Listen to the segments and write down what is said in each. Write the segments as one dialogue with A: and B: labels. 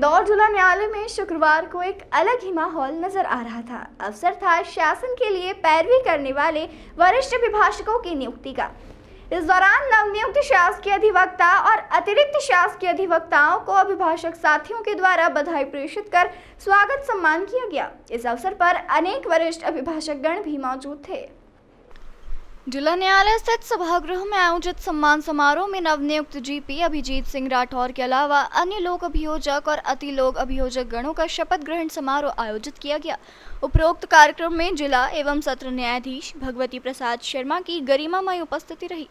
A: इंदौर जिला न्यायालय में शुक्रवार को एक अलग ही माहौल नजर आ रहा था अवसर था शासन के लिए पैरवी करने वाले वरिष्ठ अभिभाषकों की नियुक्ति का इस दौरान नवनियुक्त शासकीय अधिवक्ता और अतिरिक्त शासकीय अधिवक्ताओं को अभिभाषक साथियों के द्वारा बधाई प्रेषित कर स्वागत सम्मान किया गया इस अवसर पर अनेक वरिष्ठ अभिभाषक गण भी मौजूद थे जिला न्यायालय स्थित सभागृह में आयोजित सम्मान समारोह में नवनियुक्त जीपी अभिजीत सिंह राठौर के अलावा अन्य लोक अभियोजक और अति लोक अभियोजक गणों का शपथ ग्रहण समारोह आयोजित किया गया उपरोक्त कार्यक्रम में जिला एवं सत्र न्यायाधीश भगवती प्रसाद शर्मा की गरिमामय उपस्थिति रही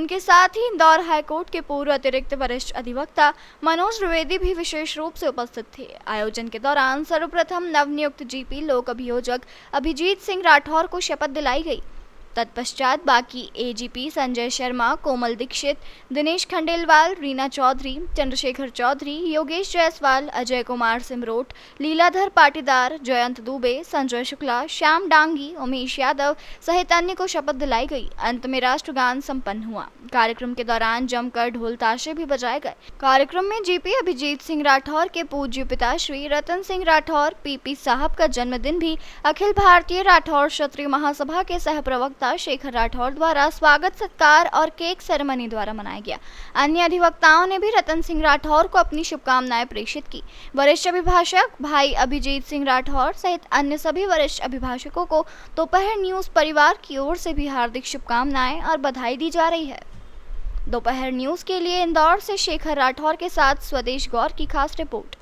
A: उनके साथ ही इंदौर हाईकोर्ट के पूर्व अतिरिक्त वरिष्ठ अधिवक्ता मनोज द्विवेदी भी विशेष रूप से उपस्थित थे आयोजन के दौरान सर्वप्रथम नवनियुक्त जीपी लोक अभियोजक अभिजीत सिंह राठौर को शपथ दिलाई गयी तत्पश्चात बाकी एजीपी संजय शर्मा कोमल दीक्षित दिनेश खंडेलवाल रीना चौधरी चंद्रशेखर चौधरी योगेश जायसवाल अजय कुमार सिमरोट लीलाधर पाटीदार जयंत दुबे संजय शुक्ला श्याम डांगी उमेश यादव सहित अन्य को शपथ दिलाई गई अंत में राष्ट्रगान संपन्न हुआ कार्यक्रम के दौरान जमकर ढोल ताशे भी बजाए गए कार्यक्रम में जीपी अभिजीत सिंह राठौर के पूज्य पिता श्री रतन सिंह राठौर पीपी साहब का जन्मदिन भी अखिल भारतीय राठौर क्षत्रिय महासभा के सह प्रवक्ता अधिवक्ता शेखर राठौर द्वारा स्वागत सत्कार और केक सेरेमनी द्वारा मनाया गया अन्य अधिवक्ताओं ने भी रतन सिंह राठौर को अपनी शुभकामनाएं प्रेषित की वरिष्ठ अभिभाषक भाई अभिजीत सिंह राठौर सहित अन्य सभी वरिष्ठ अभिभाषकों को दोपहर तो न्यूज परिवार की ओर से भी हार्दिक शुभकामनाएं और बधाई दी जा रही है दोपहर न्यूज के लिए इंदौर से शेखर राठौर के साथ स्वदेश गौर की खास रिपोर्ट